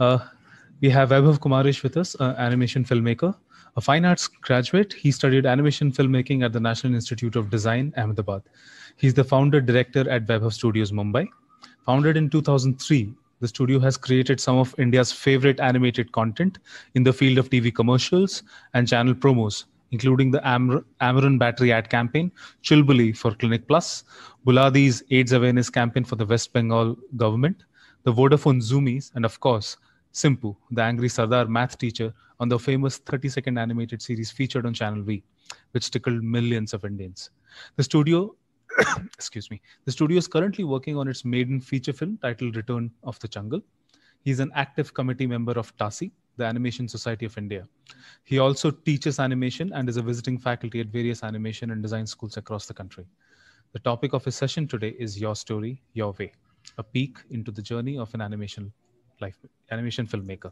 Uh, we have Vaibhav Kumarish with us, animation filmmaker, a fine arts graduate. He studied animation filmmaking at the National Institute of Design, Ahmedabad. He's the founder director at Vaibhav Studios, Mumbai. Founded in 2003, the studio has created some of India's favorite animated content in the field of TV commercials and channel promos, including the Amar- Amaran Battery ad campaign, Chilbuli for Clinic Plus, Buladi's AIDS awareness campaign for the West Bengal government, the Vodafone Zoomies, and of course, Simpu, the angry Sardar math teacher, on the famous 30 second animated series featured on Channel V, which tickled millions of Indians. The studio, excuse me, the studio is currently working on its maiden feature film titled Return of the Jungle. He's an active committee member of TASI, the Animation Society of India. He also teaches animation and is a visiting faculty at various animation and design schools across the country. The topic of his session today is Your Story, Your Way, a peek into the journey of an animation life animation filmmaker.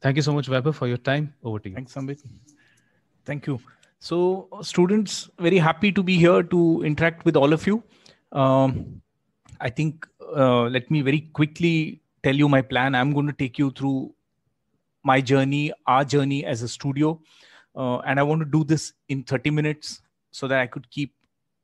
Thank you so much, Weber, for your time. Over to you. Thanks, Sambit. Thank you. So, students, very happy to be here to interact with all of you. Um, I think uh, let me very quickly tell you my plan. I'm going to take you through my journey, our journey as a studio. Uh, and I want to do this in 30 minutes so that I could keep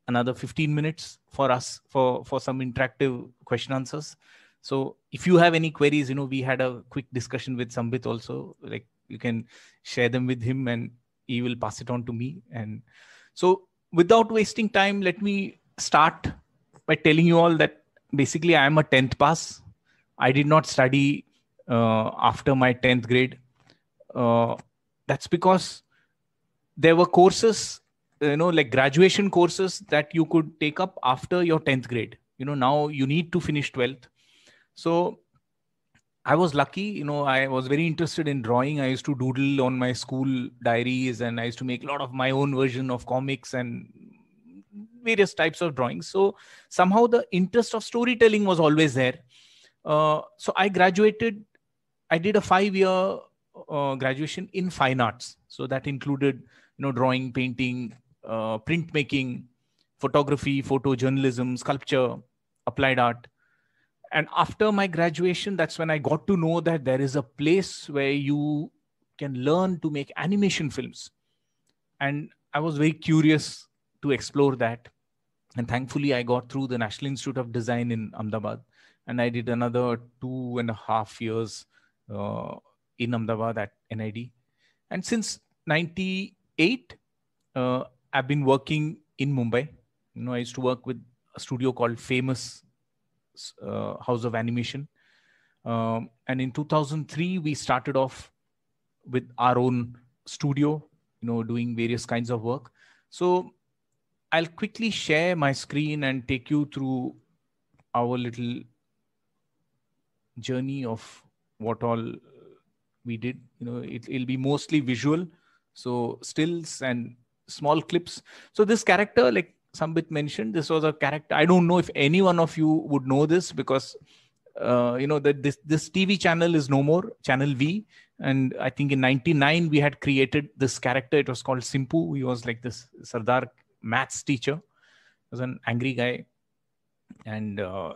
another 15 minutes for us for, for some interactive question answers. So if you have any queries, you know, we had a quick discussion with Sambit also. Like you can share them with him and he will pass it on to me. And so without wasting time, let me start by telling you all that basically I am a 10th pass. I did not study uh, after my 10th grade. Uh, that's because there were courses, you know, like graduation courses that you could take up after your 10th grade. You know, now you need to finish 12th so I was lucky, you know, I was very interested in drawing. I used to doodle on my school diaries and I used to make a lot of my own version of comics and various types of drawings. So somehow the interest of storytelling was always there. Uh, so I graduated, I did a five year uh, graduation in fine arts. So that included, you know, drawing, painting, uh, printmaking, photography, photojournalism, sculpture, applied art and after my graduation that's when i got to know that there is a place where you can learn to make animation films and i was very curious to explore that and thankfully i got through the national institute of design in ahmedabad and i did another two and a half years uh, in ahmedabad at nid and since 98 uh, i've been working in mumbai you know i used to work with a studio called famous uh, House of Animation. Um, and in 2003, we started off with our own studio, you know, doing various kinds of work. So I'll quickly share my screen and take you through our little journey of what all we did. You know, it, will be mostly visual, so stills and small clips. So this character, like Sambit mentioned, this was a character. I don't know if any one of you would know this because uh, you know that this this TV channel is no more, Channel V. And I think in '99 we had created this character. It was called Simpu. He was like this Sardar maths teacher. He was an angry guy, and uh,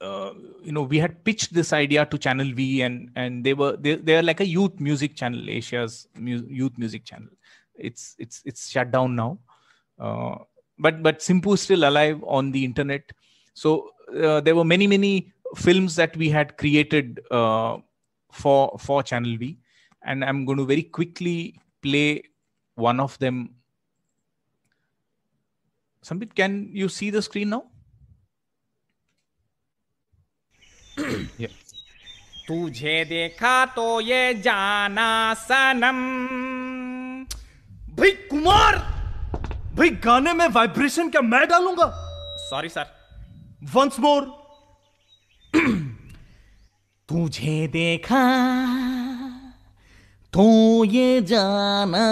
uh, you know we had pitched this idea to Channel V, and and they were they they are like a youth music channel, Asia's mu- youth music channel. It's it's it's shut down now. Uh, but but is still alive on the internet. So uh, there were many many films that we had created uh, for for Channel V, and I'm going to very quickly play one of them. Sambit, can you see the screen now? yeah. तुझे देखा तो ये जाना सनम भाई कुमार भाई गाने में vibration क्या मैं डालूंगा सॉरी सर वंस मोर तुझे देखा तो ये जाना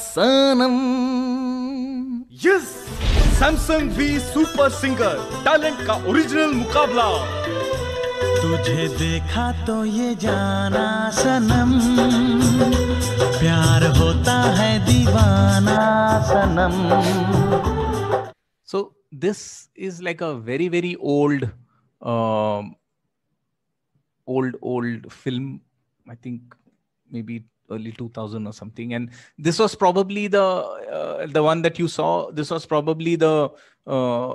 सनम yes Samsung V super singer talent का ओरिजिनल मुकाबला तुझे देखा तो ये जाना सनम प्यार होता है दीवाना सनम so this is like a very very old old old film I think maybe early 2000 or something. And this was probably the uh, the one that you saw. This was probably the uh,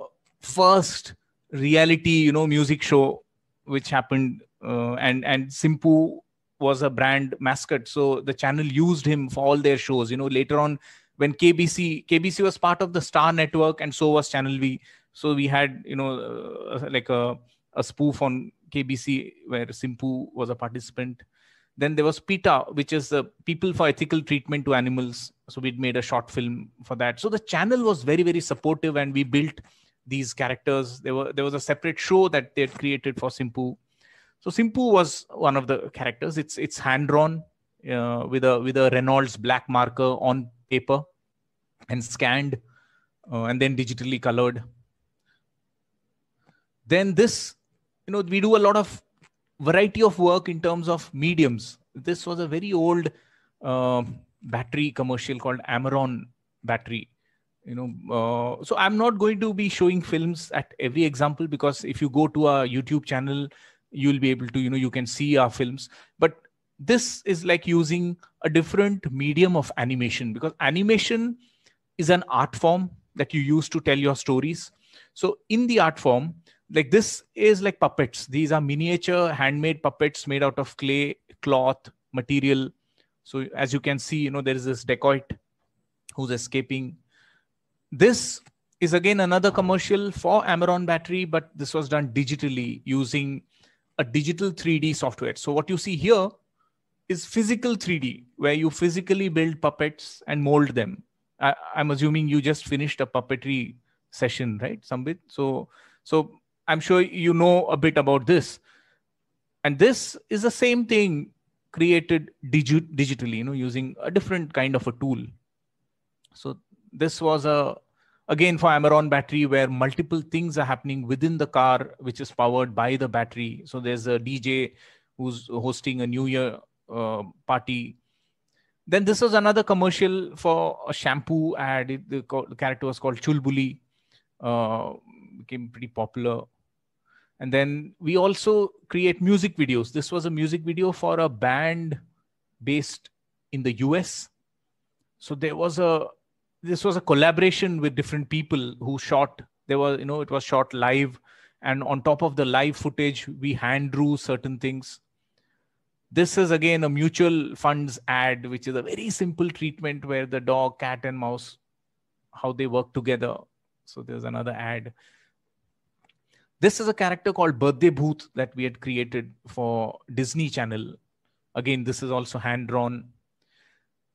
first reality, you know, music show which happened uh, and and simpu was a brand mascot so the channel used him for all their shows you know later on when kbc kbc was part of the star network and so was channel v so we had you know uh, like a, a spoof on kbc where simpu was a participant then there was PETA, which is the People for Ethical Treatment to Animals. So we'd made a short film for that. So the channel was very, very supportive, and we built these characters. There were there was a separate show that they had created for Simpu. So Simpu was one of the characters. It's it's hand drawn uh, with a with a Reynolds black marker on paper and scanned uh, and then digitally colored. Then this, you know, we do a lot of variety of work in terms of mediums. This was a very old uh, battery commercial called Amaron battery you know uh, so i'm not going to be showing films at every example because if you go to our youtube channel you'll be able to you know you can see our films but this is like using a different medium of animation because animation is an art form that you use to tell your stories so in the art form like this is like puppets these are miniature handmade puppets made out of clay cloth material so as you can see you know there is this dacoit who's escaping this is again another commercial for Amaron battery, but this was done digitally using a digital 3D software. So what you see here is physical 3D, where you physically build puppets and mold them. I, am assuming you just finished a puppetry session, right, Sambit? So, so I'm sure you know a bit about this. And this is the same thing created digi- digitally, you know, using a different kind of a tool. So this was a again for Amaron battery where multiple things are happening within the car, which is powered by the battery. So there's a DJ who's hosting a New Year uh, party. Then this was another commercial for a shampoo ad. It, the, the, character was called Chulbuli, uh, became pretty popular. And then we also create music videos. This was a music video for a band based in the US. So there was a this was a collaboration with different people who shot. There was, you know, it was shot live, and on top of the live footage, we hand drew certain things. This is again a mutual funds ad, which is a very simple treatment where the dog, cat, and mouse, how they work together. So there's another ad this is a character called birthday booth that we had created for disney channel again this is also hand drawn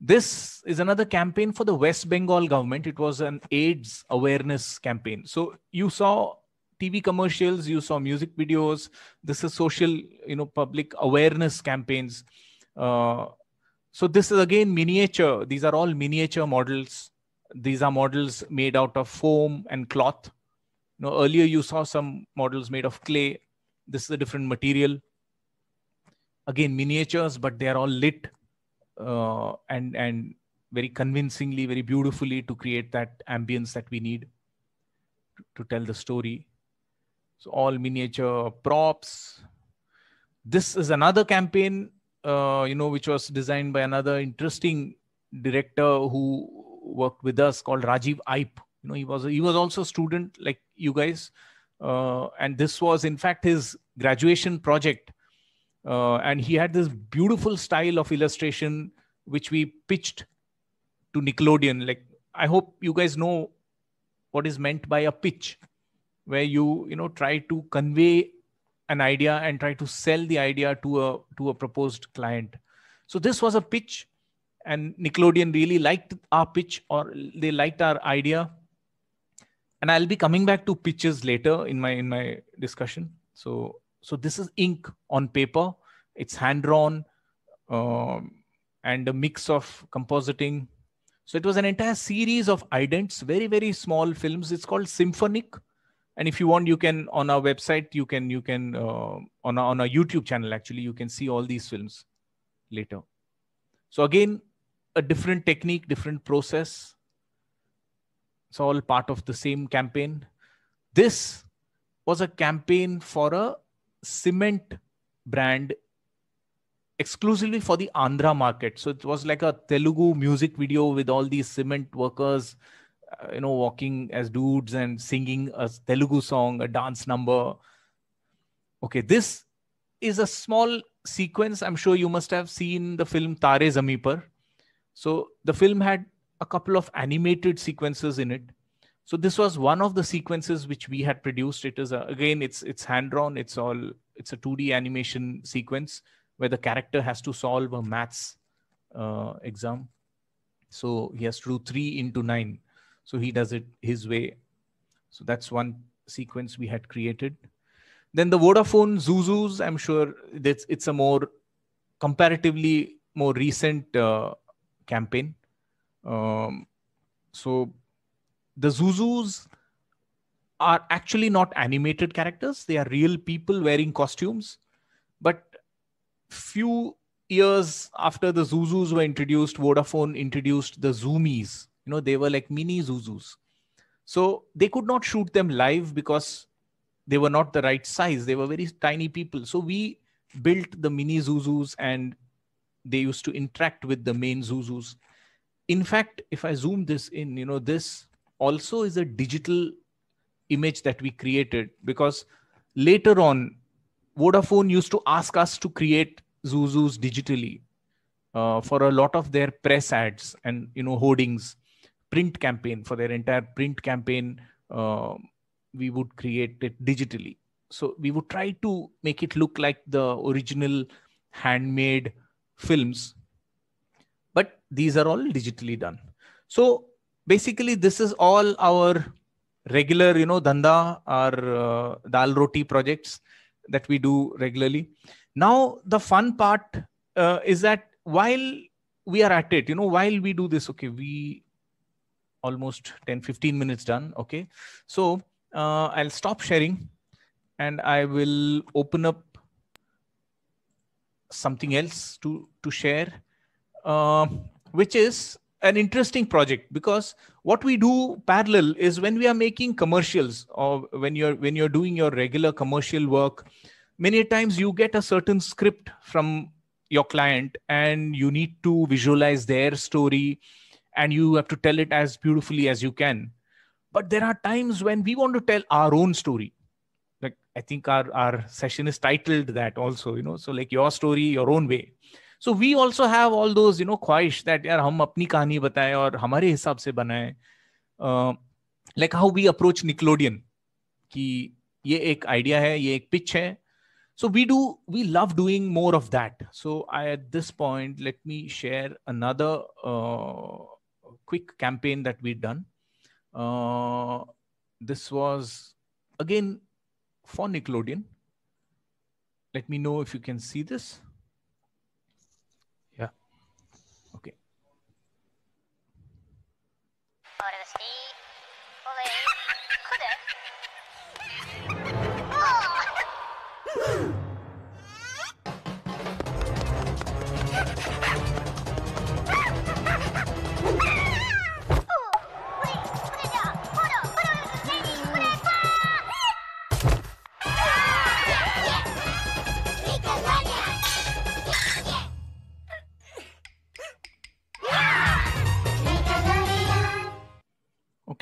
this is another campaign for the West Bengal government. It was an AIDS awareness campaign. So you saw TV commercials, you saw music videos. This is social, you know, public awareness campaigns. Uh, so this is again miniature. These are all miniature models. These are models made out of foam and cloth. You know, earlier you saw some models made of clay. This is a different material. Again, miniatures, but they are all lit uh, and and very convincingly, very beautifully to create that ambience that we need to, to tell the story. So all miniature props. This is another campaign, uh, you know, which was designed by another interesting director who worked with us called Rajiv Ipe. You know, he was he was also a student like you guys, uh, and this was in fact his graduation project uh, and he had this beautiful style of illustration which we pitched to Nickelodeon. Like, I hope you guys know what is meant by a pitch, where you you know try to convey an idea and try to sell the idea to a to a proposed client. So this was a pitch, and Nickelodeon really liked our pitch or they liked our idea. And I'll be coming back to pitches later in my in my discussion. So so this is ink on paper. It's hand drawn um, and a mix of compositing. So it was an entire series of idents, very very small films. It's called symphonic, and if you want, you can on our website you can you can uh, on a, on our YouTube channel actually you can see all these films later. So again, a different technique, different process. It's all part of the same campaign. This was a campaign for a cement brand exclusively for the Andhra market. So it was like a Telugu music video with all these cement workers, uh, you know, walking as dudes and singing a Telugu song, a dance number. Okay, this is a small sequence. I'm sure you must have seen the film Tare Zameepar. So the film had a couple of animated sequences in it so this was one of the sequences which we had produced it is a, again it's it's hand drawn it's all it's a 2d animation sequence where the character has to solve a maths uh, exam so he has to do 3 into 9 so he does it his way so that's one sequence we had created then the vodafone zuzus i'm sure it's, it's a more comparatively more recent uh, campaign um, so the Zuzus are actually not animated characters. They are real people wearing costumes. But few years after the Zuzus were introduced, Vodafone introduced the Zoomies. You know, they were like mini Zuzus. So they could not shoot them live because they were not the right size. They were very tiny people. So we built the mini Zuzus and they used to interact with the main Zuzus. In fact, if I zoom this in, you know, this also is a digital image that we created because later on, Vodafone used to ask us to create Zuzus digitally uh, for a lot of their press ads and you know hoardings, print campaign for their entire print campaign. Uh, we would create it digitally. So we would try to make it look like the original handmade films, but these are all digitally done. So basically this is all our regular you know danda or uh, dal roti projects that we do regularly now the fun part uh, is that while we are at it you know while we do this okay we almost 10 15 minutes done okay so uh, i'll stop sharing and i will open up something else to to share uh, which is an interesting project because what we do parallel is when we are making commercials or when you're when you're doing your regular commercial work many times you get a certain script from your client and you need to visualize their story and you have to tell it as beautifully as you can but there are times when we want to tell our own story like i think our our session is titled that also you know so like your story your own way so we also have all those you know ख्वाहिश that यार हम अपनी कहानी बताएं और हमारे हिसाब से बनाएं like how we approach Nickelodeon कि ये एक आइडिया है ये एक पिच है so we do we love doing more of that so I, at this point let me share another uh, quick campaign that we done uh, this was again for nickelodeon let me know if you can see this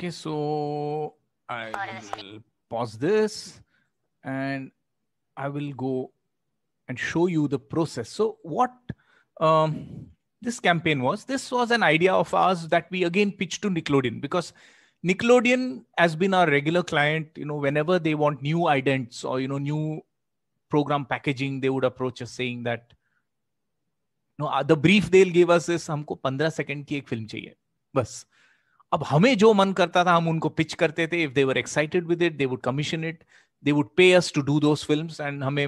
Okay, so I'll pause this and I will go and show you the process. So what um, this campaign was, this was an idea of ours that we again pitched to Nickelodeon because Nickelodeon has been our regular client. You know, whenever they want new idents or, you know, new program packaging, they would approach us saying that, you know uh, the brief they'll give us is हमको 15 second ki ek film chahiye, bas." अब हमें जो मन करता था हम उनको pitch करते थे if they were excited with it they would commission it they would pay us to do those films and हमें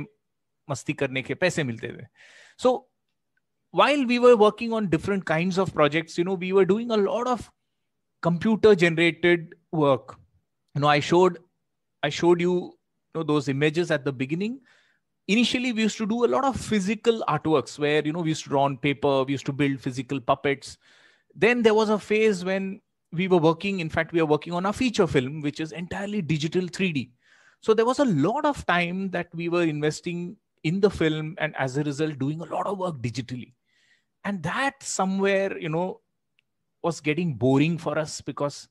मस्ती करने के पैसे मिलते थे सो while we were working on different kinds of projects, you know, we were doing a lot of computer generated work. You know, I showed I showed you, those images at the beginning. Initially, we used to do a lot of physical artworks where, you know, we used to draw on paper, we used to build physical puppets. Then there was a phase when we were working, in fact, we are working on a feature film, which is entirely digital 3D. So there was a lot of time that we were investing in the film and as a result, doing a lot of work digitally. And that somewhere, you know, was getting boring for us because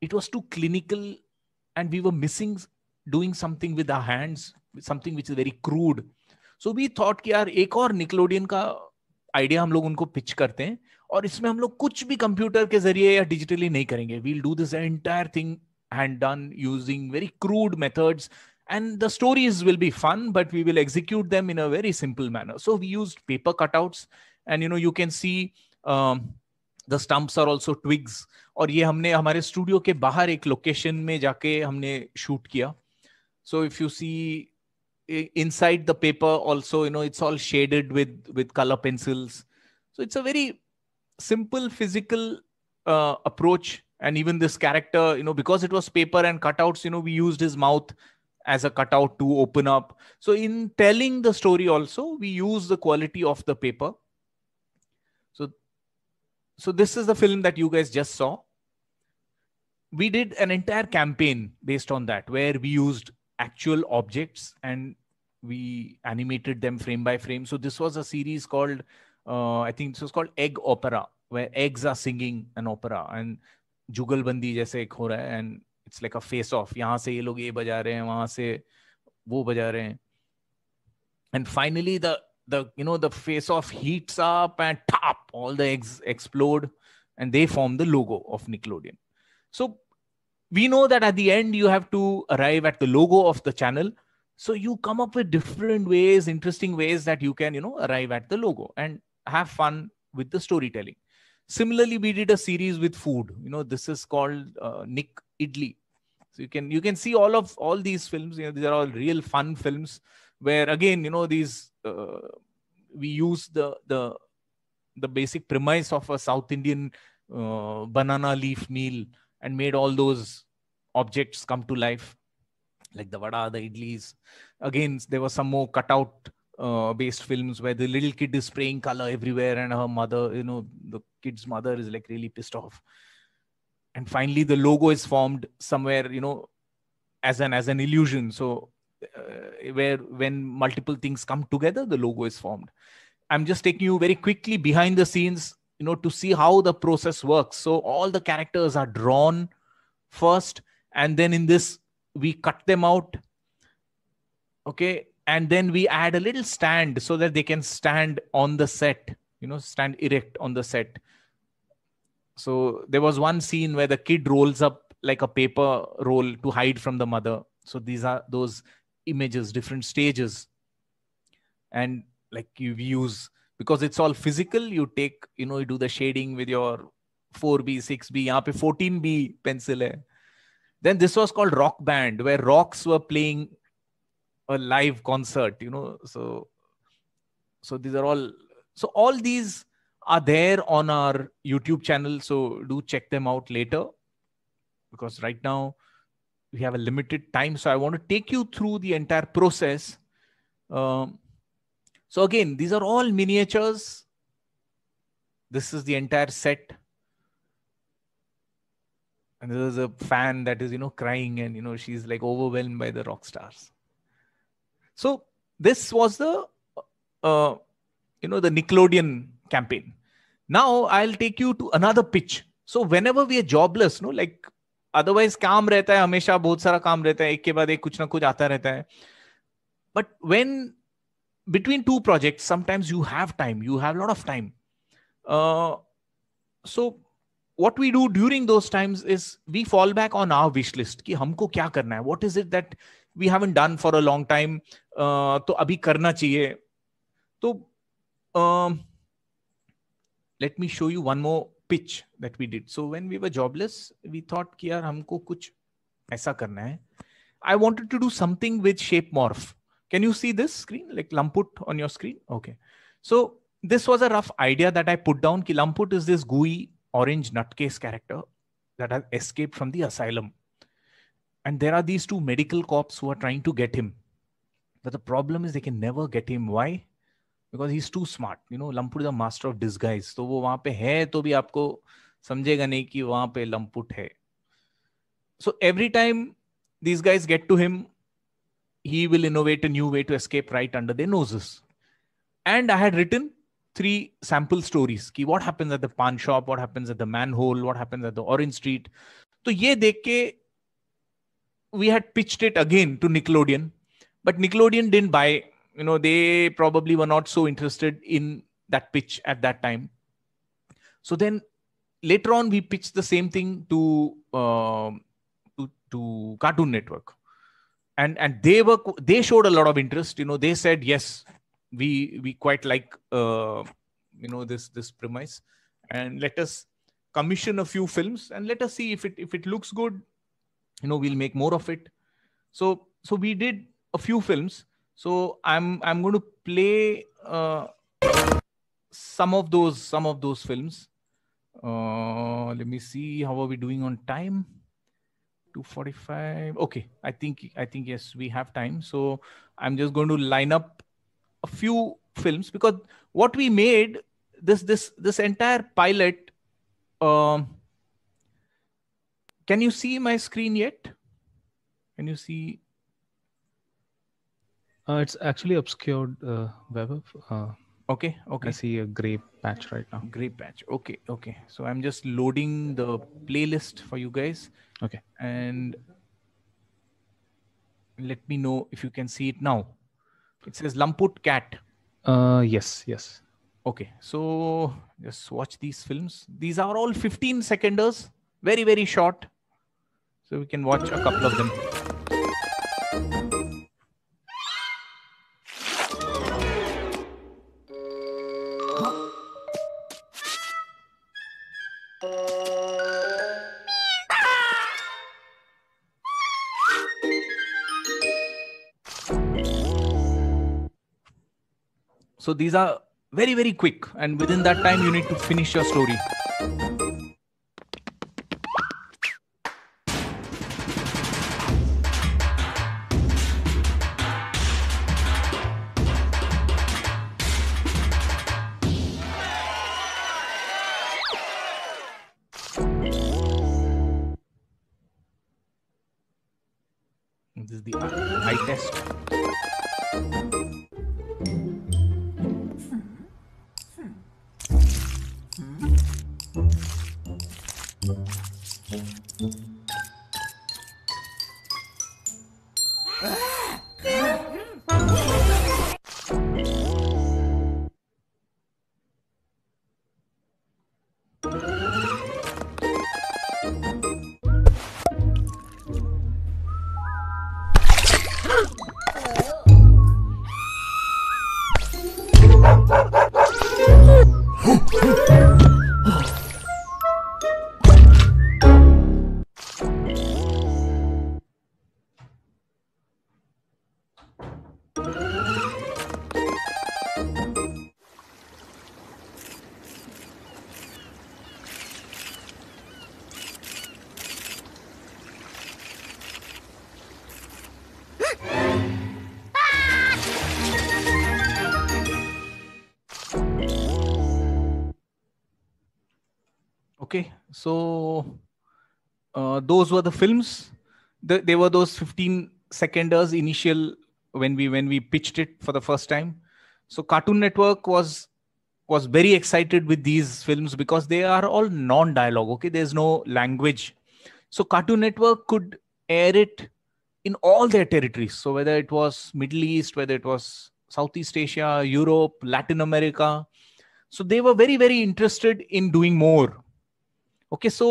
it was too clinical and we were missing doing something with our hands, something which is very crude. So we thought ki यार ek और Nickelodeon ka idea hum log unko pitch करते हैं और इसमें हम लोग कुछ भी कंप्यूटर के जरिए या डिजिटली नहीं करेंगे we'll do this entire thing hand done using very crude methods and the stories will be fun but we will execute them in a very simple manner so we use paper cutouts and you know you can see the stumps are also twigs और ये हमने हमारे studio के बाहर एक location में जाके हमने शूट किया so if you see inside the paper also you know it's all shaded with with colour pencils so it's a very simple physical uh, approach and even this character you know because it was paper and cutouts you know we used his mouth as a cutout to open up so in telling the story also we use the quality of the paper so so this is the film that you guys just saw we did an entire campaign based on that where we used actual objects and we animated them frame by frame so this was a series called uh, i think this was called egg opera where eggs are singing an opera and jugalbandi जैसे एक हो रहा and it's like a face-off. Of यहाँ से ये लोग ये बजा रहे हैं वहां से the you know the face off heats up and top all the eggs explode and they form the logo of nickelodeon so we know that at the end you have to arrive at the logo of the channel so you come up with different ways interesting ways that you can you know arrive at the logo and have fun with the storytelling Similarly, we did a series with food. You know, this is called uh, Nick Idli. So you can you can see all of all these films. You know, these are all real fun films where again, you know, these uh, we use the the the basic premise of a South Indian uh, banana leaf meal and made all those objects come to life, like the vada, the idlis. Again, there were some more cutout uh, based films where the little kid is spraying color everywhere and her mother, you know, the kid's mother is like really pissed off. And finally, the logo is formed somewhere, you know, as an as an illusion. So uh, where when multiple things come together, the logo is formed. I'm just taking you very quickly behind the scenes, you know, to see how the process works. So all the characters are drawn first, and then in this we cut them out. Okay, and then we add a little stand so that they can stand on the set you know stand erect on the set so there was one scene where the kid rolls up like a paper roll to hide from the mother so these are those images different stages and like you use because it's all physical you take you know you do the shading with your 4b 6b yahan pe 14b pencil then this was called rock band where rocks were playing a live concert you know so so these are all so all these are there on our youtube channel so do check them out later because right now we have a limited time so i want to take you through the entire process um, so again these are all miniatures this is the entire set and there's a fan that is you know crying and you know she's like overwhelmed by the rock stars so this was the uh, you know the Nickelodeon campaign. Now I'll take you to another pitch. So whenever we are jobless, no, like otherwise काम रहता है हमेशा बहुत सारा काम रहता है एक के बाद एक कुछ ना कुछ आता रहता है. But when between two projects, sometimes you have time, you have a lot of time. Uh, so what we do during those times is we fall back on our wish list कि हमको क्या करना है what is it that we haven't done for a long time uh, to abhi अभी करना चाहिए let me show you one more pitch that we did so when we were jobless we thought कि यार हमको कुछ ऐसा करना I wanted to do something with shape morph can you see this screen like lumput on your screen okay so this was a rough idea that I put down ki lumput is this GUI orange nutcase character that has escaped from the asylum. And there are these two medical cops who are trying to get him. But the problem is they can never get him. Why? Because he's too smart. You know, Lamput is a master of disguise. So wo pe hai, to bhi aapko nahi ki pe Lamput hai. So every time these guys get to him, he will innovate a new way to escape right under their noses. And I had written three sample stories Ki what happens at the pawn shop what happens at the manhole what happens at the orange street So, ये देख we had pitched it again to Nickelodeon but Nickelodeon didn't buy you know they probably were not so interested in that pitch at that time so then later on we pitched the same thing to uh, to, to cartoon network and and they were they showed a lot of interest you know they said yes we we quite like uh, you know this this premise and let us commission a few films and let us see if it if it looks good you know we'll make more of it so so we did a few films so i'm i'm going to play uh, some of those some of those films uh, let me see how are we doing on time 245 okay i think i think yes we have time so i'm just going to line up a few films because what we made this this this entire pilot. Um, can you see my screen yet? Can you see? Uh, it's actually obscured, uh, Web. Uh, okay, okay. I see a gray patch right now. Gray patch. Okay, okay. So I'm just loading the playlist for you guys. Okay. And let me know if you can see it now. It says Lamput Cat. Uh, yes, yes. Okay, so just watch these films. These are all 15 seconders, very, very short. So we can watch a couple of them. So these are very, very quick. And within that time, you need to finish your story. those were the films. The, they were those 15 seconders initial when we when we pitched it for the first time. So Cartoon Network was was very excited with these films because they are all non-dialogue. Okay, there's no language. So Cartoon Network could air it in all their territories. So whether it was Middle East, whether it was Southeast Asia, Europe, Latin America. So they were very, very interested in doing more. Okay, so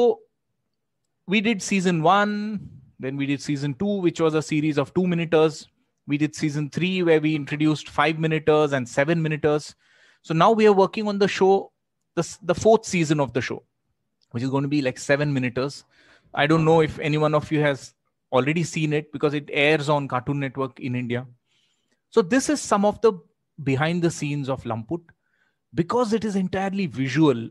we did season one, then we did season two, which was a series of two minuters. We did season three, where we introduced five minuters and seven minuters. So now we are working on the show, the, the fourth season of the show, which is going to be like seven minuters. I don't know if anyone of you has already seen it because it airs on Cartoon Network in India. So this is some of the behind the scenes of Lamput. Because it is entirely visual,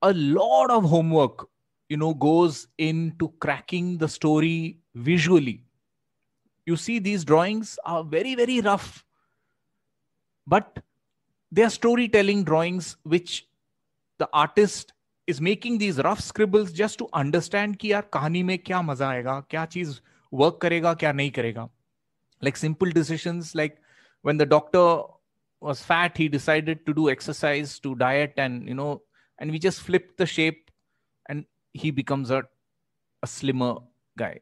a lot of homework you know goes into cracking the story visually you see these drawings are very very rough but they are storytelling drawings which the artist is making these rough scribbles just to understand ki yaar kahani में kya maza aega, kya चीज work karega, kya nahi karega. like simple decisions like when the doctor was fat he decided to do exercise to diet and you know and we just flipped the shape he becomes a, a slimmer guy.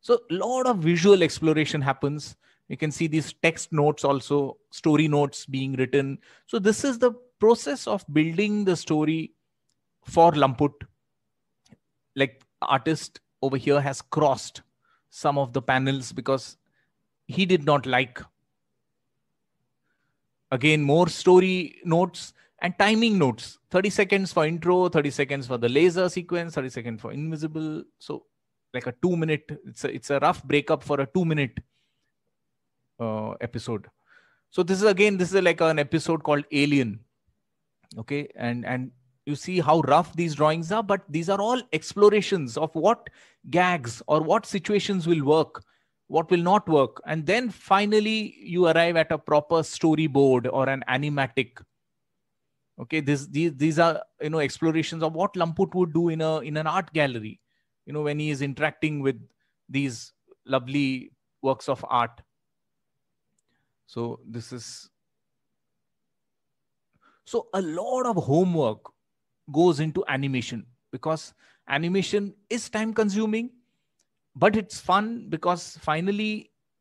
So a lot of visual exploration happens. You can see these text notes also, story notes being written. So this is the process of building the story for Lamput. Like artist over here has crossed some of the panels because he did not like. Again, more story notes and timing notes 30 seconds for intro 30 seconds for the laser sequence 30 seconds for invisible so like a two minute it's a, it's a rough breakup for a two minute uh, episode so this is again this is like an episode called alien okay and and you see how rough these drawings are but these are all explorations of what gags or what situations will work what will not work and then finally you arrive at a proper storyboard or an animatic okay this these these are you know explorations of what lamput would do in a in an art gallery you know when he is interacting with these lovely works of art so this is so a lot of homework goes into animation because animation is time consuming but it's fun because finally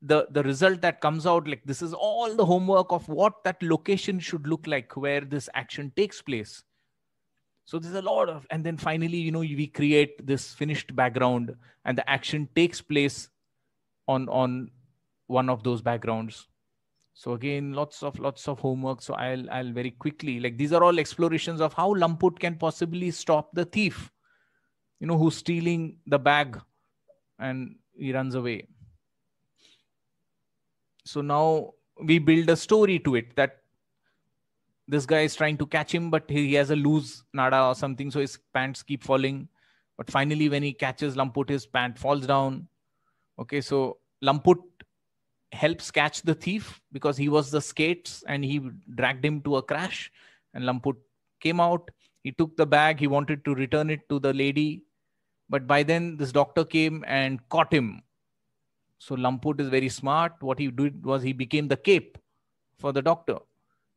the the result that comes out like this is all the homework of what that location should look like where this action takes place so there's a lot of and then finally you know we create this finished background and the action takes place on on one of those backgrounds so again lots of lots of homework so i'll i'll very quickly like these are all explorations of how lumput can possibly stop the thief you know who's stealing the bag and he runs away so now we build a story to it that this guy is trying to catch him, but he has a loose nada or something, so his pants keep falling. But finally, when he catches Lamput, his pant falls down. Okay, so Lamput helps catch the thief because he was the skates and he dragged him to a crash. And Lamput came out. He took the bag. He wanted to return it to the lady, but by then this doctor came and caught him so Lamput is very smart. What he did was he became the cape for the doctor.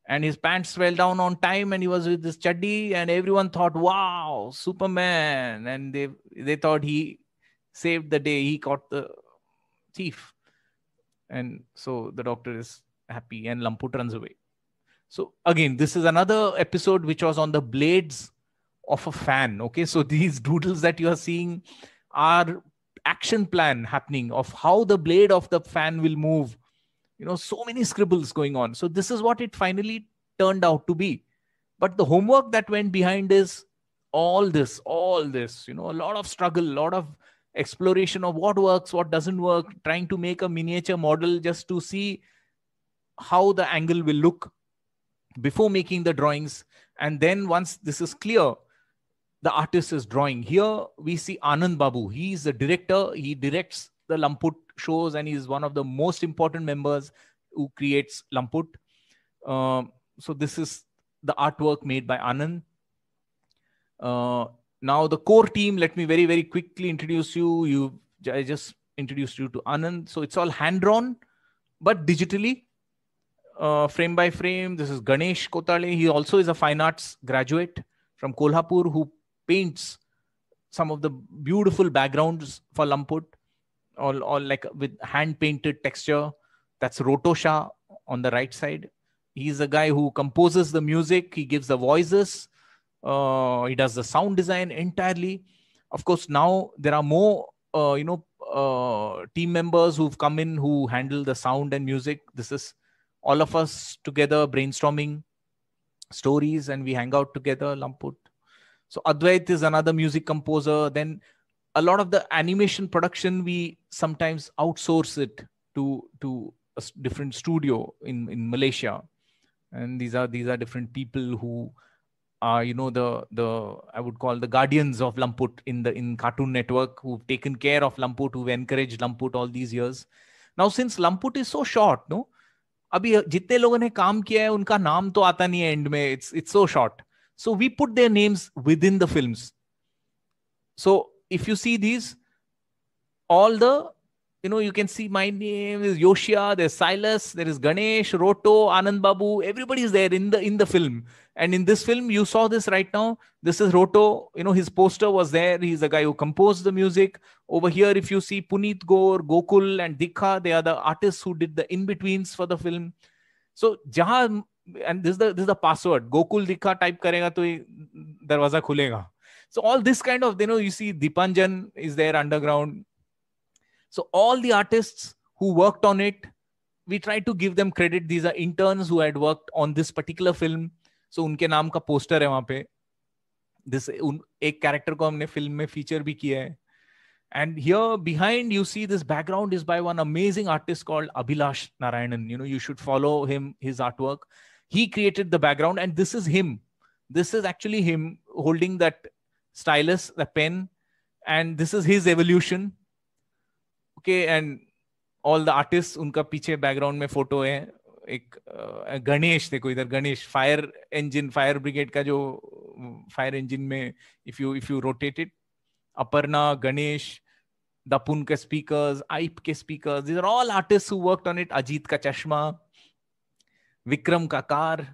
And his pants fell down on time and he was with this chaddi and everyone thought, wow, Superman. And they, they thought he saved the day. He caught the thief. And so the doctor is happy and Lamput runs away. So again, this is another episode which was on the blades of a fan. Okay, so these doodles that you are seeing are action plan happening of how the blade of the fan will move you know so many scribbles going on so this is what it finally turned out to be but the homework that went behind is all this all this you know a lot of struggle a lot of exploration of what works what doesn't work trying to make a miniature model just to see how the angle will look before making the drawings and then once this is clear the artist is drawing. Here we see Anand Babu. He is the director. He directs the Lamput shows and he is one of the most important members who creates Lamput. Uh, so this is the artwork made by Anand. Uh, now the core team, let me very, very quickly introduce you. You, I just introduced you to Anand. So it's all hand-drawn, but digitally, uh, frame by frame. This is Ganesh Kotale. He also is a fine arts graduate from Kolhapur who paints some of the beautiful backgrounds for Lamput, all, all like with hand painted texture. That's Rotosha on the right side. He's the guy who composes the music, he gives the voices, uh, he does the sound design entirely. Of course, now there are more, uh, you know, uh, team members who've come in who handle the sound and music. This is all of us together brainstorming stories and we hang out together, Lamput. So Advait is another music composer. Then a lot of the animation production we sometimes outsource it to to a different studio in in Malaysia, and these are these are different people who are you know the the I would call the guardians of Lamput in the in Cartoon Network who've taken care of Lamput, who've encouraged Lamput all these years. Now since Lamput is so short, no, अभी जितने लोगों ने काम किया है उनका नाम तो आता नहीं है एंड में it's it's so short. So we put their names within the films. So if you see these, all the, you know, you can see my name is Yoshia, there's Silas, there is Ganesh, Roto, Anand Babu, everybody is there in the in the film. And in this film, you saw this right now. This is Roto, you know, his poster was there. He's the guy who composed the music. Over here, if you see Puneet Gore, Gokul, and Dikha, they are the artists who did the in-betweens for the film. So, jahan and this this the password Gokul दिखा type करेगा तो दरवाजा खुलेगा so all this kind of no you see Dipanjan is there underground so all the artist who worked on it we try to give them credit these are interns who had on this particular film so उनके नाम का poster है वहां पे this एक character को हमने film में फीचर भी किया है and here behind you see this background is by one amazing artist called Abhilash Narayanan you know you should follow him his art he created the background and this is him this is actually him holding that stylus the pen and this is his evolution okay and all the artists unka piche background mein photo है एक गणेश देखो इधर Ganesh fire engine fire brigade का जो fire engine में if you if you rotate it Aparna Ganesh दपुन के speakers आइप के speakers these are all artist who worked on it Ajit का चश्मा विक्रम का कार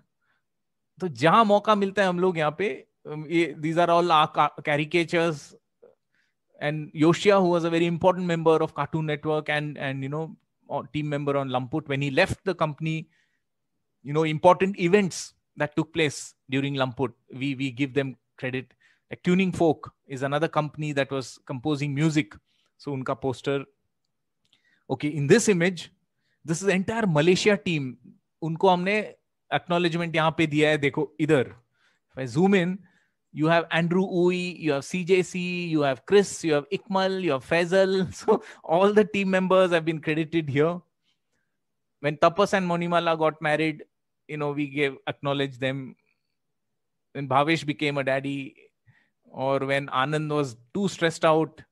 तो जहां मौका मिलता है हम लोग यहाँ पे ये these are all caricatures and Yoshia, who was a very important member of Cartoon Network and and you know team member on Lamput, when he left the company, you know important events that took place during Lamput, we we give them credit. Like Tuning Folk is another company that was composing music, so unka poster. Okay, in this image, this is the entire Malaysia team उनको हमने acknowledgement यहाँ पे दिया है देखो इधर zoom in you have Andrew Ui, you have CJC, you have Chris, you have Ikmal, you have Faisal. So all the team members have been credited here. When Tapas and Monimala got married, you know, we gave acknowledged them. When Bhavesh became a daddy, or when Anand was too stressed out,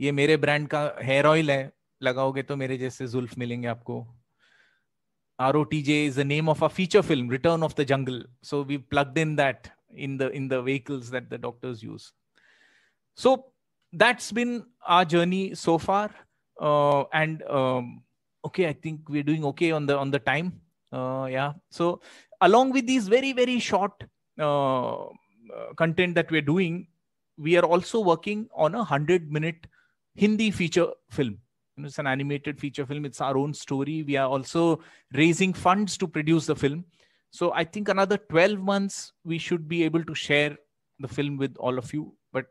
ये मेरे brand का hair oil है लगाओगे तो मेरे जैसे जुल्फ मिलेंगे आपको ROTJ is the name of a feature film, Return of the Jungle. So we plugged in that in the in the vehicles that the doctors use. So that's been our journey so far, uh, and um, okay, I think we're doing okay on the on the time. Uh, yeah. So along with these very very short uh, uh content that we're doing, we are also working on a hundred minute Hindi feature film it's an animated feature film it's our own story we are also raising funds to produce the film so i think another 12 months we should be able to share the film with all of you but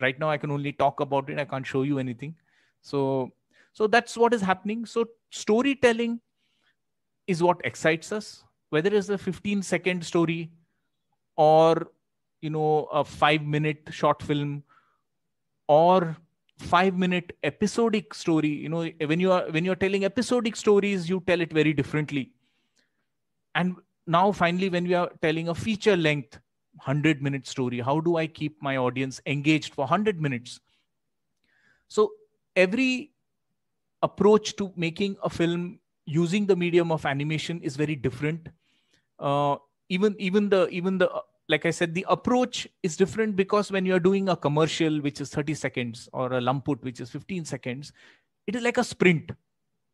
right now i can only talk about it i can't show you anything so so that's what is happening so storytelling is what excites us whether it's a 15 second story or you know a 5 minute short film or five minute episodic story you know when you are when you're telling episodic stories you tell it very differently and now finally when we are telling a feature length 100 minute story how do i keep my audience engaged for 100 minutes so every approach to making a film using the medium of animation is very different uh, even even the even the like I said, the approach is different because when you're doing a commercial, which is 30 seconds, or a lump put, which is 15 seconds, it is like a sprint.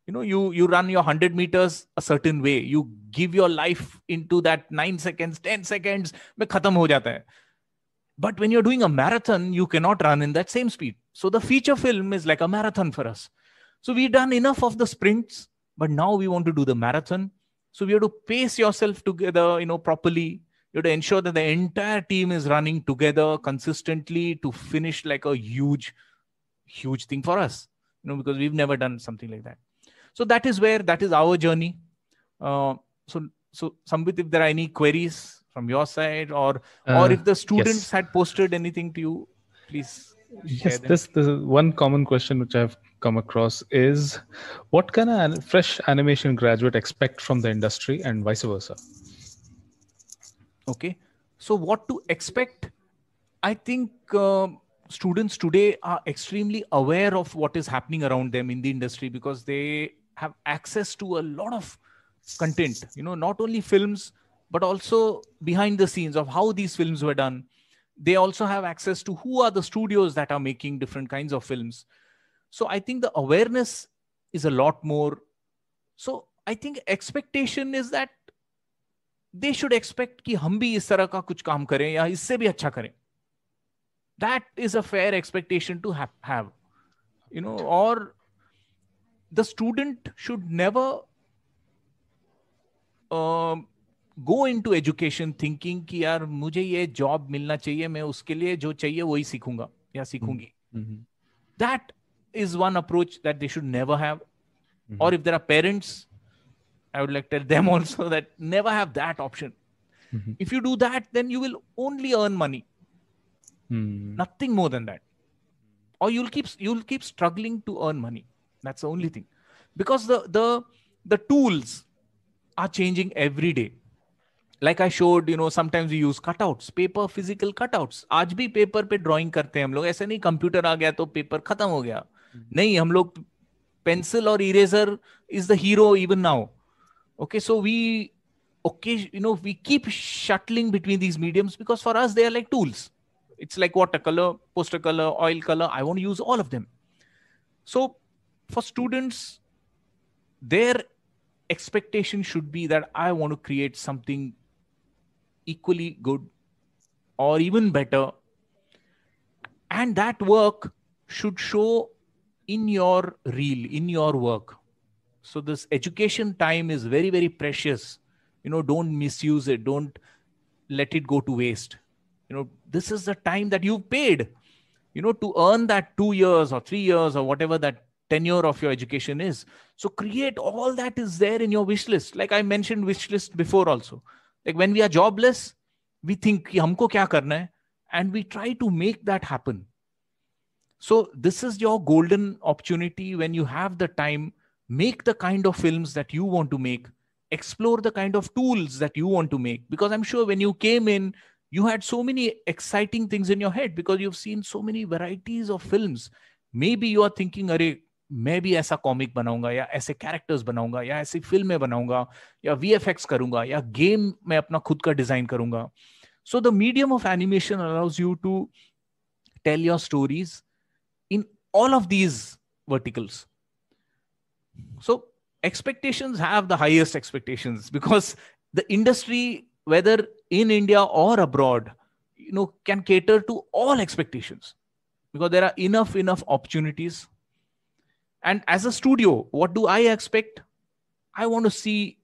You know, you you run your 100 meters a certain way. You give your life into that 9 seconds, 10 seconds, But when you're doing a marathon, you cannot run in that same speed. So the feature film is like a marathon for us. So we've done enough of the sprints, but now we want to do the marathon. So we have to pace yourself together, you know, properly you have to ensure that the entire team is running together consistently to finish like a huge huge thing for us you know because we've never done something like that so that is where that is our journey uh, so so Sambit, if there are any queries from your side or uh, or if the students yes. had posted anything to you please yes this, this one common question which i've come across is what can a fresh animation graduate expect from the industry and vice versa Okay. So, what to expect? I think uh, students today are extremely aware of what is happening around them in the industry because they have access to a lot of content, you know, not only films, but also behind the scenes of how these films were done. They also have access to who are the studios that are making different kinds of films. So, I think the awareness is a lot more. So, I think expectation is that they should expect कि हम भी इस तरह का कुछ काम करें या इससे भी अच्छा करें that is a fair expectation to have you know और the student should never go into education thinking कि यार मुझे ये जॉब मिलना चाहिए मैं उसके लिए जो चाहिए वही सीखूंगा या सीखूंगी that is one approach that they should never have और if there are parents I would like to tell them also that never have that option. Mm-hmm. If you do that, then you will only earn money. Mm. Nothing more than that. Or you'll keep you'll keep struggling to earn money. That's the only thing. Because the the the tools are changing every day. Like I showed, you know, sometimes we use cutouts, paper, physical cutouts. आज भी paper पे drawing करते हैं हम लोग ऐसे नहीं computer आ गया तो paper खत्म हो गया नहीं हम लोग पेंसिल और eraser is the hero even now okay so we okay you know we keep shuttling between these mediums because for us they are like tools it's like watercolor poster color oil color i want to use all of them so for students their expectation should be that i want to create something equally good or even better and that work should show in your reel in your work so this education time is very very precious you know don't misuse it don't let it go to waste you know this is the time that you've paid you know to earn that 2 years or 3 years or whatever that tenure of your education is so create all that is there in your wish list like i mentioned wish list before also like when we are jobless we think ki humko kya karna hai and we try to make that happen so this is your golden opportunity when you have the time make the kind of films that you want to make explore the kind of tools that you want to make because i'm sure when you came in you had so many exciting things in your head because you've seen so many varieties of films maybe you are thinking अरे मैं भी ऐसा comic बनाऊंगा या ऐसे characters बनाऊंगा या ऐसी फिल्में बनाऊंगा या वी करूंगा या गेम मैं अपना खुद का डिजाइन करूंगा so the medium of animation allows you to tell your stories in all of these verticals so expectations have the highest expectations because the industry, whether in India or abroad, you know, can cater to all expectations because there are enough, enough opportunities. And as a studio, what do I expect? I want to see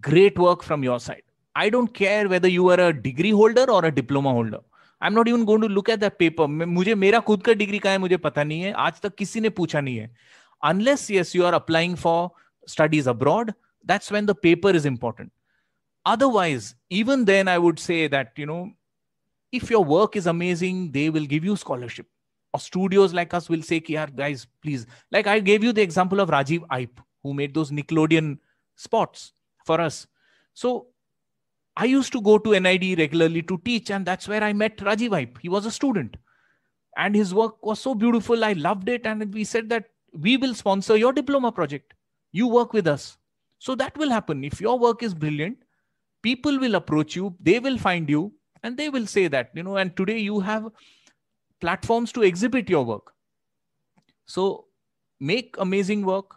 great work from your side. I don't care whether you are a degree holder or a diploma holder. I'm not even going to look at that paper. मुझे मेरा खुद का degree का है मुझे पता नहीं है आज तक किसी ने पूछा नहीं है unless yes you are applying for studies abroad that's when the paper is important otherwise even then i would say that you know if your work is amazing they will give you scholarship or studios like us will say "Here, guys please like i gave you the example of rajiv ipe who made those nickelodeon spots for us so i used to go to nid regularly to teach and that's where i met rajiv ipe he was a student and his work was so beautiful i loved it and we said that we will sponsor your diploma project you work with us so that will happen if your work is brilliant people will approach you they will find you and they will say that you know and today you have platforms to exhibit your work so make amazing work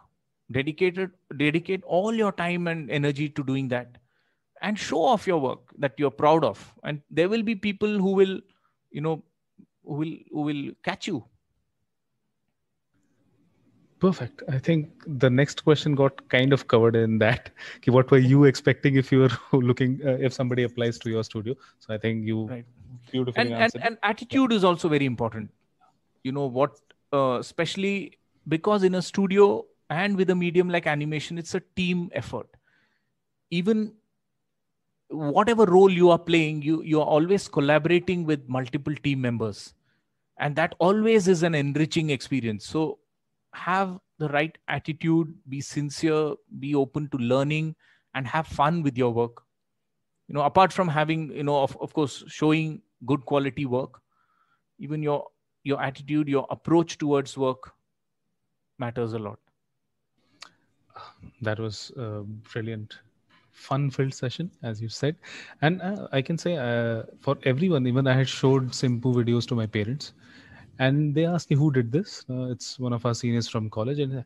dedicated dedicate all your time and energy to doing that and show off your work that you're proud of and there will be people who will you know who will who will catch you perfect i think the next question got kind of covered in that what were you expecting if you were looking uh, if somebody applies to your studio so i think you right. beautifully and, answered. and, and attitude yeah. is also very important you know what uh, especially because in a studio and with a medium like animation it's a team effort even whatever role you are playing you you are always collaborating with multiple team members and that always is an enriching experience so have the right attitude be sincere be open to learning and have fun with your work you know apart from having you know of, of course showing good quality work even your your attitude your approach towards work matters a lot that was a brilliant fun filled session as you said and uh, i can say uh, for everyone even i had showed simple videos to my parents and they ask you who did this uh, it's one of our seniors from college and uh,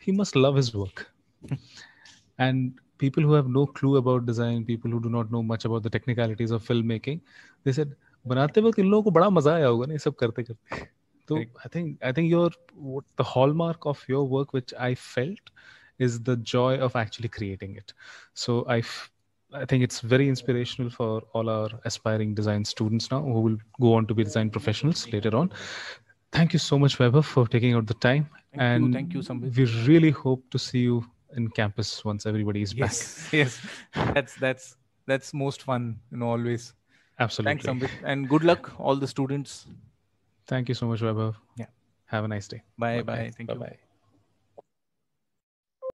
he must love his work and people who have no clue about design people who do not know much about the technicalities of filmmaking they said बनाते वक्त इन लोगों को बड़ा मजा आया na?" ना ये karte." करते करते तो I think I think your the hallmark of your work which is the joy of actually creating it so i I think it's very inspirational for all our aspiring design students now who will go on to be design professionals later on. Thank you so much, Weber, for taking out the time. Thank and you, thank you, Sambhit. We really hope to see you in campus once everybody is yes, back. Yes, that's that's that's most fun, you know, always. Absolutely. Thanks, Sambhit, and good luck, all the students. Thank you so much, Weber. Yeah. Have a nice day. Bye bye. bye. Thank bye, you. Bye.